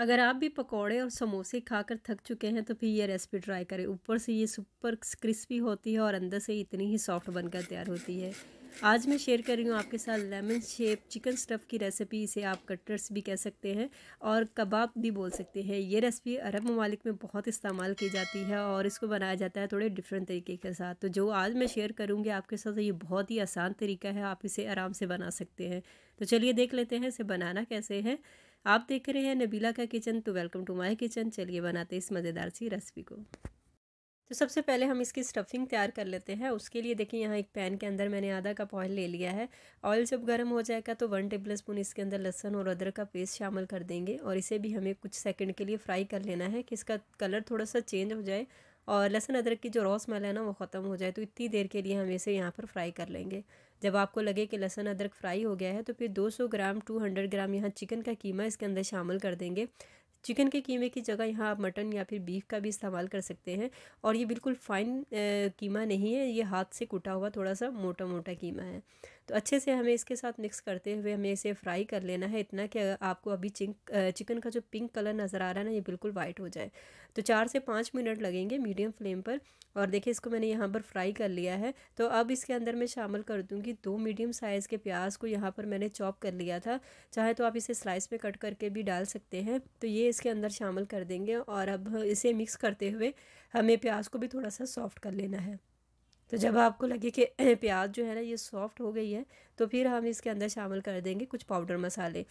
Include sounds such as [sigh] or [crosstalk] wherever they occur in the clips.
अगर आप भी पकोड़े और समोसे खाकर थक चुके हैं तो फिर ये रेसिपी ट्राई करें ऊपर से ये सुपर क्रिस्पी होती है और अंदर से इतनी ही सॉफ्ट बनकर तैयार होती है आज मैं शेयर कर रही हूँ आपके साथ लेमन शेप चिकन स्टफ़ की रेसिपी इसे आप कटर्स भी कह सकते हैं और कबाब भी बोल सकते हैं ये रेसिपी अरब ममालिक में बहुत इस्तेमाल की जाती है और इसको बनाया जाता है थोड़े डिफरेंट तरीके के साथ तो जो आज मैं शेयर करूँगी आपके साथ ये बहुत ही आसान तरीका है आप इसे आराम से बना सकते हैं तो चलिए देख लेते हैं इसे बनाना कैसे है आप देख रहे हैं नबीला का किचन तो वेलकम टू माय किचन चलिए बनाते इस मज़ेदार सी रेसिपी को तो सबसे पहले हम इसकी स्टफिंग तैयार कर लेते हैं उसके लिए देखिए यहाँ एक पैन के अंदर मैंने आधा कप ऑयल ले लिया है ऑयल जब गर्म हो जाएगा तो वन टेबल स्पून इसके अंदर लहसन और अदरक का पेस्ट शामिल कर देंगे और इसे भी हमें कुछ सेकंड के लिए फ्राई कर लेना है कि इसका कलर थोड़ा सा चेंज हो जाए और लहसुन अदरक की जो रॉ स्मेल है ना वो ख़त्म हो जाए तो इतनी देर के लिए हम इसे यहाँ पर फ्राई कर लेंगे जब आपको लगे कि लहसुन अदरक फ्राई हो गया है तो फिर 200 ग्राम 200 ग्राम यहाँ चिकन का कीमा इसके अंदर शामिल कर देंगे चिकन के कीमे की जगह यहाँ आप मटन या फिर बीफ का भी इस्तेमाल कर सकते हैं और ये बिल्कुल फ़ाइन कीमा नहीं है ये हाथ से कुटा हुआ थोड़ा सा मोटा मोटा कीमा है तो अच्छे से हमें इसके साथ मिक्स करते हुए हमें इसे फ्राई कर लेना है इतना कि आपको अभी चिंक चिकन का जो पिंक कलर नज़र आ रहा है ना ये बिल्कुल वाइट हो जाए तो चार से पाँच मिनट लगेंगे मीडियम फ्लेम पर और देखिए इसको मैंने यहाँ पर फ्राई कर लिया है तो अब इसके अंदर मैं शामिल कर दूँगी दो मीडियम साइज़ के प्याज को यहाँ पर मैंने चॉप कर लिया था चाहे तो आप इसे स्लाइस में कट करके भी डाल सकते हैं तो ये इसके अंदर शामिल कर देंगे और अब इसे मिक्स करते हुए हमें प्याज को भी थोड़ा सा सॉफ्ट कर लेना है तो जब आपको लगे कि [clears throat] प्याज जो है ना ये सॉफ्ट हो गई है तो फिर हम इसके अंदर शामिल कर देंगे कुछ पाउडर मसाले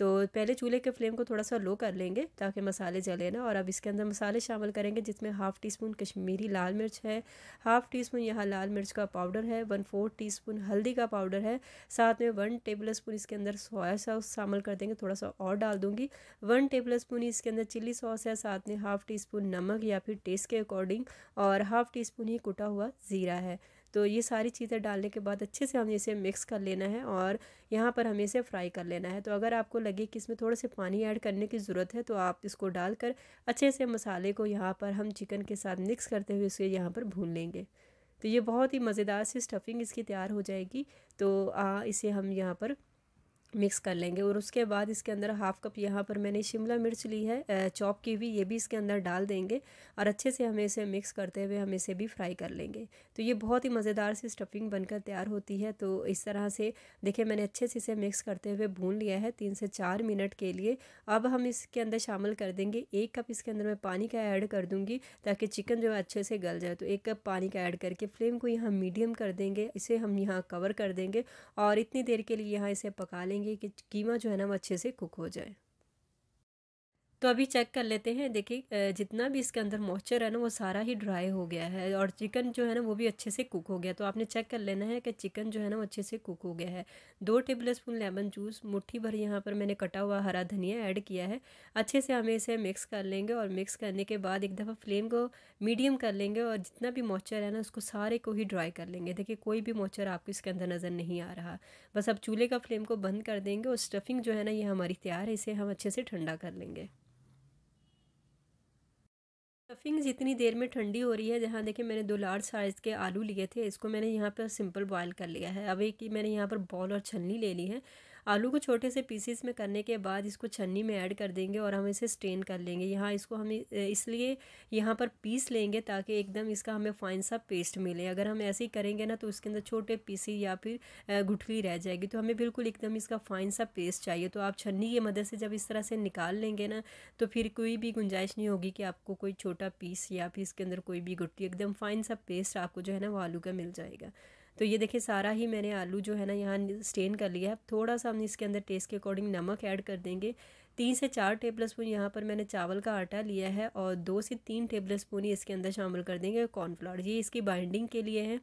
तो पहले चूल्हे के फ्लेम को थोड़ा सा लो कर लेंगे ताकि मसाले जले ना और अब इसके अंदर मसाले शामिल करेंगे जिसमें हाफ़ टी स्पून कश्मीरी लाल मिर्च है हाफ़ टी स्पून यहाँ लाल मिर्च का पाउडर है वन फोर्थ टी स्पून हल्दी का पाउडर है साथ में वन टेबल स्पून इसके अंदर सोया सॉस शामिल कर देंगे थोड़ा सा और डाल दूंगी वन टेबल स्पून इसके अंदर चिली सॉस है साथ में हाफ़ टी स्पून नमक या फिर टेस्ट के अकॉर्डिंग और हाफ़ टी स्पून ही कुटा हुआ ज़ीरा है तो ये सारी चीज़ें डालने के बाद अच्छे से हमें इसे मिक्स कर लेना है और यहाँ पर हमें इसे फ्राई कर लेना है तो अगर आपको लगे कि इसमें थोड़े से पानी ऐड करने की ज़रूरत है तो आप इसको डालकर अच्छे से मसाले को यहाँ पर हम चिकन के साथ मिक्स करते हुए इसे यहाँ पर भून लेंगे तो ये बहुत ही मज़ेदार सी स्टफिंग इसकी तैयार हो जाएगी तो आ, इसे हम यहाँ पर मिक्स कर लेंगे और उसके बाद इसके अंदर हाफ़ कप यहाँ पर मैंने शिमला मिर्च ली है चॉप की हुई ये भी इसके अंदर डाल देंगे और अच्छे से हमें इसे मिक्स करते हुए हम इसे भी फ्राई कर लेंगे तो ये बहुत ही मज़ेदार सी स्टफिंग बनकर तैयार होती है तो इस तरह से देखिए मैंने अच्छे से इसे मिक्स करते हुए भून लिया है तीन से चार मिनट के लिए अब हम इसके अंदर शामिल कर देंगे एक कप इसके अंदर मैं पानी का ऐड कर दूँगी ताकि चिकन जो है अच्छे से गल जाए तो एक कप पानी का ऐड करके फ्लेम को यहाँ मीडियम कर देंगे इसे हम यहाँ कवर कर देंगे और इतनी देर के लिए यहाँ इसे पका लेंगे करेंगे कि कीमा जो है ना वो अच्छे से कुक हो जाए तो अभी चेक कर लेते हैं देखिए जितना भी इसके अंदर मॉइस्चर है ना वो सारा ही ड्राई हो गया है और चिकन जो है ना वो भी अच्छे से कुक हो गया तो आपने चेक कर लेना है कि चिकन जो है ना वो अच्छे से कुक हो गया है दो टेबल स्पून लेमन जूस मुट्ठी भर यहाँ पर मैंने कटा हुआ हरा धनिया ऐड किया है अच्छे से हमें इसे मिक्स कर लेंगे और मिक्स करने के बाद एक दफ़ा फ्लेम को मीडियम कर लेंगे और जितना भी मॉइस्चर है ना उसको सारे को ही ड्राई कर लेंगे देखिए कोई भी मॉइस्चर आपको इसके अंदर नज़र नहीं आ रहा बस अब चूल्हे का फ्लेम को बंद कर देंगे और स्टफिंग जो है ना ये हमारी तैयार है इसे हम अच्छे से ठंडा कर लेंगे स्टफिंग्स इतनी देर में ठंडी हो रही है जहाँ देखिए मैंने दो लार्ज साइज़ के आलू लिए थे इसको मैंने यहाँ पर सिंपल बॉयल कर लिया है अभी कि मैंने यहाँ पर बॉल और छलनी ले ली है आलू को छोटे से पीसीस में करने के बाद इसको छन्नी में ऐड कर देंगे और हम इसे स्टेन कर लेंगे यहाँ इसको हम इसलिए यहाँ पर पीस लेंगे ताकि एकदम इसका हमें फाइन सा पेस्ट मिले अगर हम ऐसे ही करेंगे ना तो उसके अंदर छोटे पीसी या फिर गुठली रह जाएगी तो हमें बिल्कुल एकदम इसका फाइन सा पेस्ट चाहिए तो आप छन्नी की मदद से जब इस तरह से निकाल लेंगे ना तो फिर कोई भी गुंजाइश नहीं होगी कि आपको कोई छोटा पीस या फिर इसके अंदर कोई भी गुट्टी एकदम फाइन सा पेस्ट आपको जो है ना वो आलू का मिल जाएगा तो ये देखिए सारा ही मैंने आलू जो है ना यहाँ स्टेन कर लिया है थोड़ा सा हम इसके अंदर टेस्ट के अकॉर्डिंग नमक ऐड कर देंगे तीन से चार टेबल स्पून यहाँ पर मैंने चावल का आटा लिया है और दो से तीन टेबल स्पून ही इसके अंदर शामिल कर देंगे कॉर्नफ्लावर ये इसकी बाइंडिंग के लिए है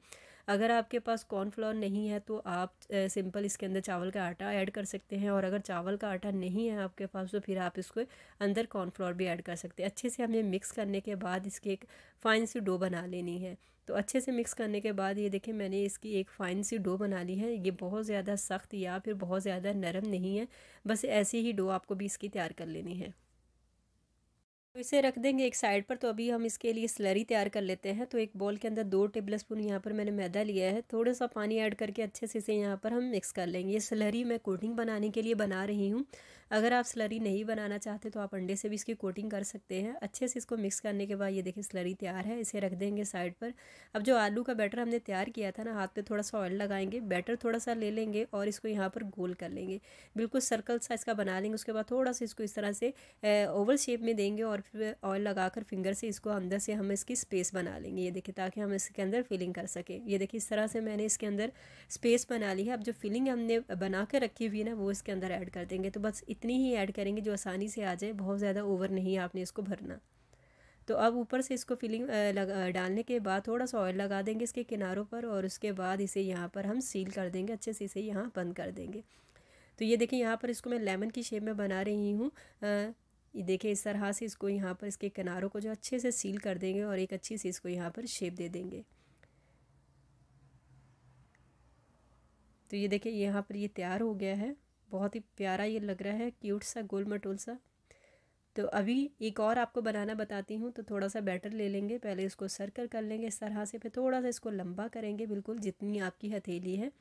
अगर आपके पास कॉर्नफ्लोर नहीं है तो आप सिंपल इसके अंदर चावल का आटा ऐड कर सकते हैं और अगर चावल का आटा नहीं है आपके पास तो फिर आप इसको अंदर कॉर्नफ्लोर भी ऐड कर सकते हैं अच्छे से हमें मिक्स करने के बाद इसकी एक फ़ाइन सी डो बना लेनी है तो अच्छे से मिक्स करने के बाद ये देखें मैंने इसकी एक फ़ाइन सी डो बना ली है ये बहुत ज़्यादा सख्त या फिर बहुत ज़्यादा नरम नहीं है बस ऐसी ही डो आपको भी इसकी तैयार कर लेनी है तो इसे रख देंगे एक साइड पर तो अभी हम इसके लिए स्लरी तैयार कर लेते हैं तो एक बॉल के अंदर दो टेबल स्पून यहाँ पर मैंने मैदा लिया है थोड़ा सा पानी ऐड करके अच्छे से इसे यहाँ पर हम मिक्स कर लेंगे ये स्लरी मैं कोटिंग बनाने के लिए बना रही हूँ अगर आप स्लरी नहीं बनाना चाहते तो आप अंडे से भी इसकी कोटिंग कर सकते हैं अच्छे से इसको मिक्स करने के बाद ये देखिए स्लरी तैयार है इसे रख देंगे साइड पर अब जो आलू का बैटर हमने तैयार किया था ना हाथ पे थोड़ा सा ऑयल लगाएंगे बैटर थोड़ा सा ले लेंगे और इसको यहाँ पर गोल कर लेंगे बिल्कुल सर्कल सा इसका बना लेंगे उसके बाद थोड़ा सा इसको इस तरह से ओवल शेप में देंगे और फिर ऑयल लगाकर फिंगर से इसको अंदर से हम इसकी स्पेस बना लेंगे ये देखिए ताकि हम इसके अंदर फिलिंग कर सकें ये देखिए इस तरह से मैंने इसके अंदर स्पेस बना ली है अब जो फिलिंग हमने बना कर रखी हुई है ना वो इसके अंदर ऐड कर देंगे तो बस इतनी ही ऐड करेंगे जो आसानी से आ जाए बहुत ज़्यादा ओवर नहीं आपने इसको भरना तो अब ऊपर से इसको फिलिंग डालने के बाद थोड़ा सा ऑयल लगा देंगे इसके किनारों पर और उसके बाद इसे यहाँ पर हम सील कर देंगे अच्छे से इसे यहाँ बंद कर देंगे तो ये देखिए यहाँ पर इसको मैं लेमन की शेप में बना रही हूँ ये देखिए इस तरह से इसको यहाँ पर इसके किनारों को जो अच्छे से सील कर देंगे और एक अच्छी सी इसको यहाँ पर शेप दे देंगे तो ये देखिए यहाँ पर ये तैयार हो गया है बहुत ही प्यारा ये लग रहा है क्यूट सा गोल मटोल सा तो अभी एक और आपको बनाना बताती हूँ तो थोड़ा सा बैटर ले लेंगे पहले इसको सर्कल कर लेंगे इस तरह से फिर थोड़ा सा इसको लंबा करेंगे बिल्कुल जितनी आपकी हथेली है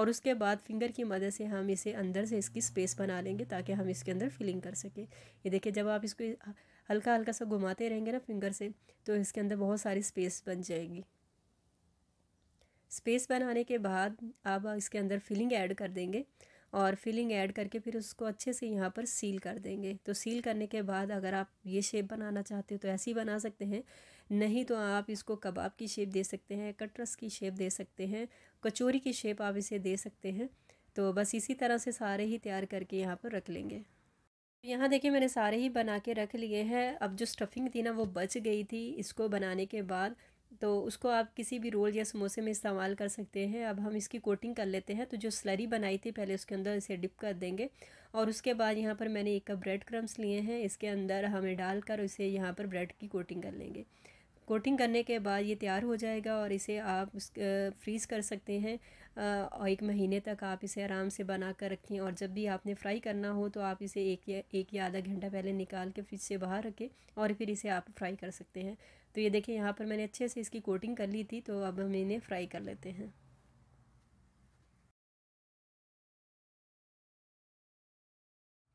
और उसके बाद फिंगर की मदद से हम इसे अंदर से इसकी स्पेस बना लेंगे ताकि हम इसके अंदर फिलिंग कर सकें ये देखिए जब आप इसको हल्का हल्का सा घुमाते रहेंगे ना फिंगर से तो इसके अंदर बहुत सारी स्पेस बन जाएगी स्पेस बनाने के बाद आप इसके अंदर फिलिंग ऐड कर देंगे और फिलिंग ऐड करके फिर उसको अच्छे से यहाँ पर सील कर देंगे तो सील करने के बाद अगर आप ये शेप बनाना चाहते हो तो ऐसी बना सकते हैं नहीं तो आप इसको कबाब की शेप दे सकते हैं कटरस की शेप दे सकते हैं कचोरी की शेप आप इसे दे सकते हैं तो बस इसी तरह से सारे ही तैयार करके यहाँ पर रख लेंगे यहाँ देखिए मैंने सारे ही बना के रख लिए हैं अब जो स्टफिंग थी ना वो बच गई थी इसको बनाने के बाद तो उसको आप किसी भी रोल या समोसे में इस्तेमाल कर सकते हैं अब हम इसकी कोटिंग कर लेते हैं तो जो स्लरी बनाई थी पहले उसके अंदर इसे डिप कर देंगे और उसके बाद यहाँ पर मैंने एक कप ब्रेड क्रम्स लिए हैं इसके अंदर हमें डालकर उसे यहाँ पर ब्रेड की कोटिंग कर लेंगे कोटिंग करने के बाद ये तैयार हो जाएगा और इसे आप फ्रीज़ कर सकते हैं और एक महीने तक आप इसे आराम से बना कर रखें और जब भी आपने फ्राई करना हो तो आप इसे एक या एक या आधा घंटा पहले निकाल के फ्रिज से बाहर रखें और फिर इसे आप फ्राई कर सकते हैं तो ये देखिए यहाँ पर मैंने अच्छे से इसकी कोटिंग कर ली थी तो अब हम इन्हें फ्राई कर लेते हैं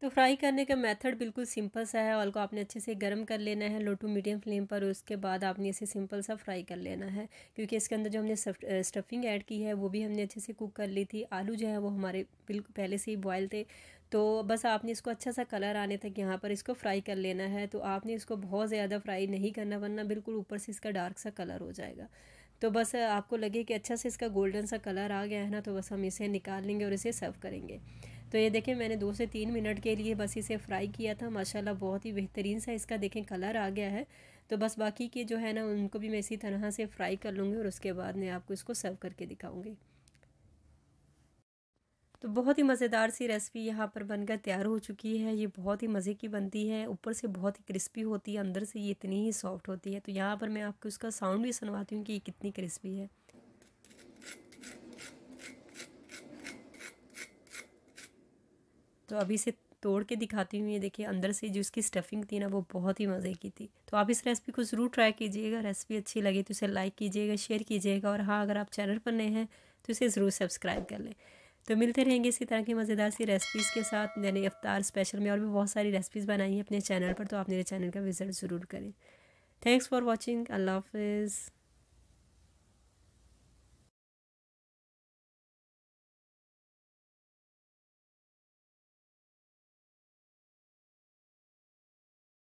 तो फ्राई करने का मेथड बिल्कुल सिंपल सा है ऑल को आपने अच्छे से गर्म कर लेना है लो टू मीडियम फ्लेम पर उसके बाद आपने इसे सिंपल सा फ्राई कर लेना है क्योंकि इसके अंदर जो हमने स्टफिंग ऐड की है वो भी हमने अच्छे से कुक कर ली थी आलू जो है वो हमारे बिल्कुल पहले से ही बॉयल थे तो बस आपने इसको अच्छा सा कलर आने तक यहाँ पर इसको फ्राई कर लेना है तो आपने इसको बहुत ज़्यादा फ्राई नहीं करना वरना बिल्कुल ऊपर से इसका डार्क सा कलर हो जाएगा तो बस आपको लगे कि अच्छा से इसका गोल्डन सा कलर आ गया है ना तो बस हम इसे निकाल लेंगे और इसे सर्व करेंगे तो ये देखें मैंने दो से तीन मिनट के लिए बस इसे फ्राई किया था माशाल्लाह बहुत ही बेहतरीन सा इसका देखें कलर आ गया है तो बस बाकी के जो है ना उनको भी मैं इसी तरह से फ्राई कर लूँगी और उसके बाद मैं आपको इसको सर्व करके दिखाऊँगी तो बहुत ही मज़ेदार सी रेसिपी यहाँ पर बनकर तैयार हो चुकी है ये बहुत ही मज़े की बनती है ऊपर से बहुत ही क्रिस्पी होती है अंदर से ये इतनी ही सॉफ्ट होती है तो यहाँ पर मैं आपको उसका साउंड भी सुनवाती हूँ कि ये कितनी क्रिस्पी है तो अभी से तोड़ के दिखाती हूँ ये देखिए अंदर से जो इसकी स्टफिंग थी ना वो बहुत ही मज़े की थी तो आप इस रेसिपी को ज़रूर ट्राई कीजिएगा रेसिपी अच्छी लगी तो इसे लाइक कीजिएगा शेयर कीजिएगा और हाँ अगर आप चैनल पर नए हैं तो इसे ज़रूर सब्सक्राइब कर लें तो मिलते रहेंगे इसी तरह की मज़ेदार सी रेसिपीज़ के साथ मैंने अफ्तार स्पेशल में और भी बहुत सारी रेसिपीज़ बनाई हैं अपने चैनल पर तो आप मेरे चैनल का विज़िट ज़रूर करें थैंक्स फॉर वॉचिंग अल्लाह हाफिज़